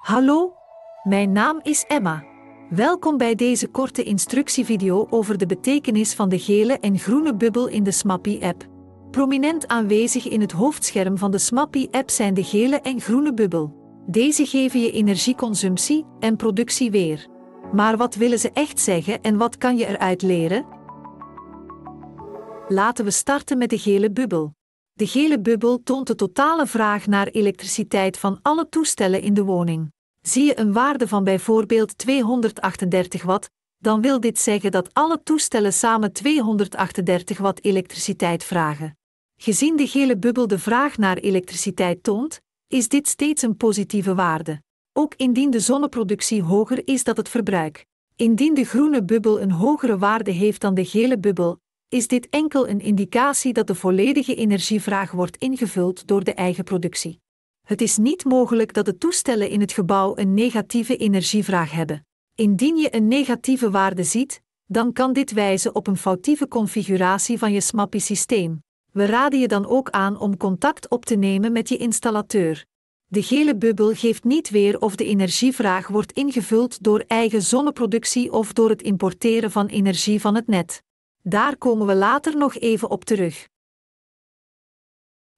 Hallo, mijn naam is Emma. Welkom bij deze korte instructievideo over de betekenis van de gele en groene bubbel in de Smappy-app. Prominent aanwezig in het hoofdscherm van de Smappy-app zijn de gele en groene bubbel. Deze geven je energieconsumptie en productie weer. Maar wat willen ze echt zeggen en wat kan je eruit leren? Laten we starten met de gele bubbel. De gele bubbel toont de totale vraag naar elektriciteit van alle toestellen in de woning. Zie je een waarde van bijvoorbeeld 238 watt, dan wil dit zeggen dat alle toestellen samen 238 watt elektriciteit vragen. Gezien de gele bubbel de vraag naar elektriciteit toont, is dit steeds een positieve waarde, ook indien de zonneproductie hoger is dan het verbruik. Indien de groene bubbel een hogere waarde heeft dan de gele bubbel, is dit enkel een indicatie dat de volledige energievraag wordt ingevuld door de eigen productie. Het is niet mogelijk dat de toestellen in het gebouw een negatieve energievraag hebben. Indien je een negatieve waarde ziet, dan kan dit wijzen op een foutieve configuratie van je SMAPI-systeem. We raden je dan ook aan om contact op te nemen met je installateur. De gele bubbel geeft niet weer of de energievraag wordt ingevuld door eigen zonneproductie of door het importeren van energie van het net. Daar komen we later nog even op terug.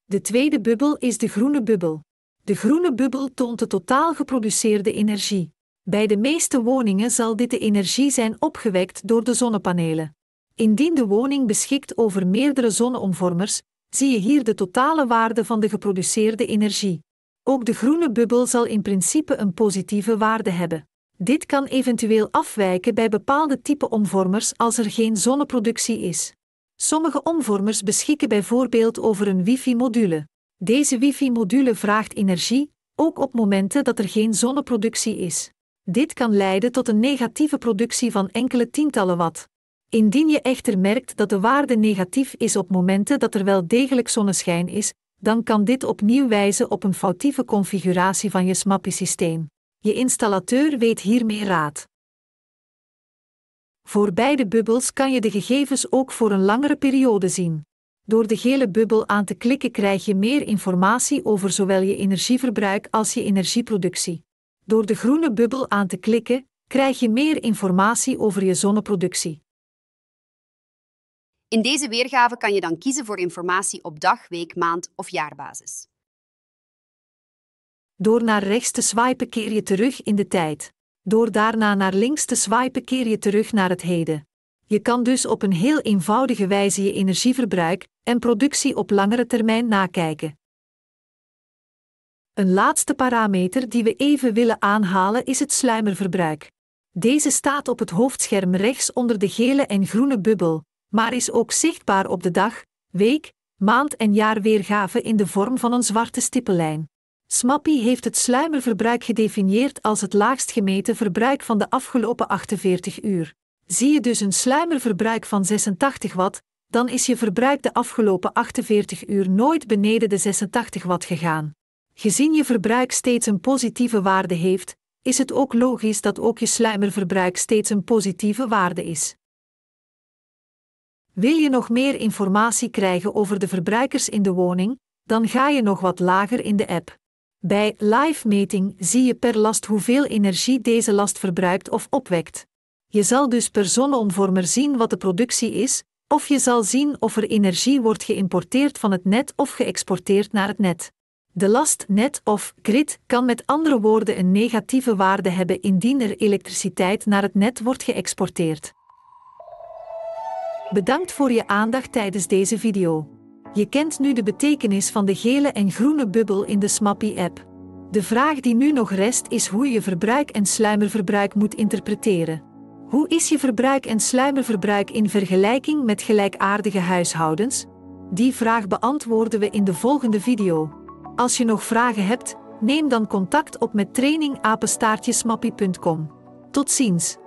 De tweede bubbel is de groene bubbel. De groene bubbel toont de totaal geproduceerde energie. Bij de meeste woningen zal dit de energie zijn opgewekt door de zonnepanelen. Indien de woning beschikt over meerdere zonneomvormers, zie je hier de totale waarde van de geproduceerde energie. Ook de groene bubbel zal in principe een positieve waarde hebben. Dit kan eventueel afwijken bij bepaalde type omvormers als er geen zonneproductie is. Sommige omvormers beschikken bijvoorbeeld over een wifi-module. Deze wifi-module vraagt energie, ook op momenten dat er geen zonneproductie is. Dit kan leiden tot een negatieve productie van enkele tientallen watt. Indien je echter merkt dat de waarde negatief is op momenten dat er wel degelijk zonneschijn is, dan kan dit opnieuw wijzen op een foutieve configuratie van je SMAPI-systeem. Je installateur weet hiermee raad. Voor beide bubbels kan je de gegevens ook voor een langere periode zien. Door de gele bubbel aan te klikken krijg je meer informatie over zowel je energieverbruik als je energieproductie. Door de groene bubbel aan te klikken krijg je meer informatie over je zonneproductie. In deze weergave kan je dan kiezen voor informatie op dag, week, maand of jaarbasis. Door naar rechts te swipen keer je terug in de tijd. Door daarna naar links te swipen keer je terug naar het heden. Je kan dus op een heel eenvoudige wijze je energieverbruik en productie op langere termijn nakijken. Een laatste parameter die we even willen aanhalen is het sluimerverbruik. Deze staat op het hoofdscherm rechts onder de gele en groene bubbel, maar is ook zichtbaar op de dag, week, maand en jaarweergave in de vorm van een zwarte stippellijn. SMAPI heeft het sluimerverbruik gedefinieerd als het laagst gemeten verbruik van de afgelopen 48 uur. Zie je dus een sluimerverbruik van 86 watt, dan is je verbruik de afgelopen 48 uur nooit beneden de 86 watt gegaan. Gezien je verbruik steeds een positieve waarde heeft, is het ook logisch dat ook je sluimerverbruik steeds een positieve waarde is. Wil je nog meer informatie krijgen over de verbruikers in de woning, dan ga je nog wat lager in de app. Bij live meting zie je per last hoeveel energie deze last verbruikt of opwekt. Je zal dus per zonneomvormer zien wat de productie is, of je zal zien of er energie wordt geïmporteerd van het net of geëxporteerd naar het net. De last net of grid kan met andere woorden een negatieve waarde hebben indien er elektriciteit naar het net wordt geëxporteerd. Bedankt voor je aandacht tijdens deze video. Je kent nu de betekenis van de gele en groene bubbel in de Smappy-app. De vraag die nu nog rest is hoe je verbruik en sluimerverbruik moet interpreteren. Hoe is je verbruik en sluimerverbruik in vergelijking met gelijkaardige huishoudens? Die vraag beantwoorden we in de volgende video. Als je nog vragen hebt, neem dan contact op met trainingapenstaartjesmappie.com. Tot ziens!